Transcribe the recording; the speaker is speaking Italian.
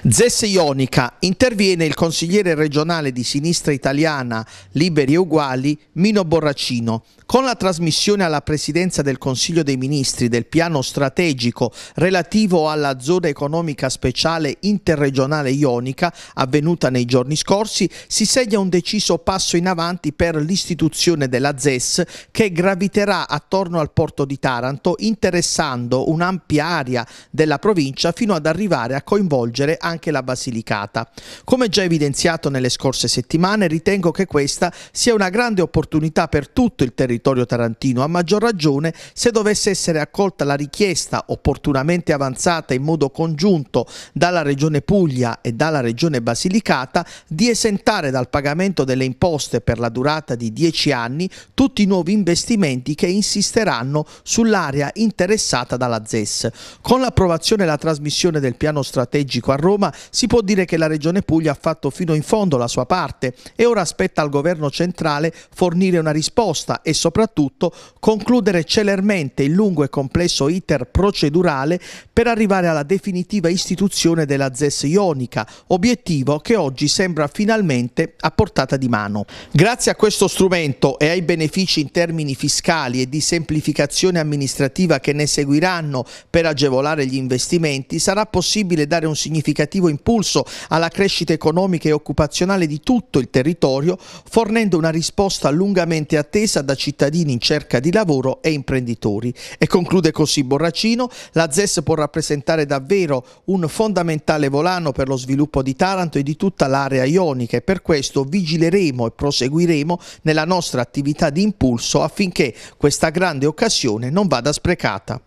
Zesse Ionica interviene il consigliere regionale di sinistra italiana Liberi e Uguali Mino Borracino. Con la trasmissione alla presidenza del Consiglio dei Ministri del piano strategico relativo alla zona economica speciale interregionale Ionica avvenuta nei giorni scorsi si segna un deciso passo in avanti per l'istituzione della ZES che graviterà attorno al porto di Taranto interessando un'ampia area della provincia fino ad arrivare a coinvolgere anche la Basilicata. Come già evidenziato nelle scorse settimane, ritengo che questa sia una grande opportunità per tutto il territorio tarantino, a maggior ragione se dovesse essere accolta la richiesta opportunamente avanzata in modo congiunto dalla Regione Puglia e dalla Regione Basilicata di esentare dal pagamento delle imposte per la durata di 10 anni tutti i nuovi investimenti che insisteranno sull'area interessata dalla ZES. Con l'approvazione e la trasmissione del piano strategico a Roma, Roma, si può dire che la Regione Puglia ha fatto fino in fondo la sua parte e ora aspetta al governo centrale fornire una risposta e soprattutto concludere celermente il lungo e complesso iter procedurale per arrivare alla definitiva istituzione della ZES Ionica, obiettivo che oggi sembra finalmente a portata di mano. Grazie a questo strumento e ai benefici in termini fiscali e di semplificazione amministrativa che ne seguiranno per agevolare gli investimenti, sarà possibile dare un significativo significativo impulso alla crescita economica e occupazionale di tutto il territorio, fornendo una risposta lungamente attesa da cittadini in cerca di lavoro e imprenditori. E conclude così Borracino, la ZES può rappresentare davvero un fondamentale volano per lo sviluppo di Taranto e di tutta l'area ionica e per questo vigileremo e proseguiremo nella nostra attività di impulso affinché questa grande occasione non vada sprecata.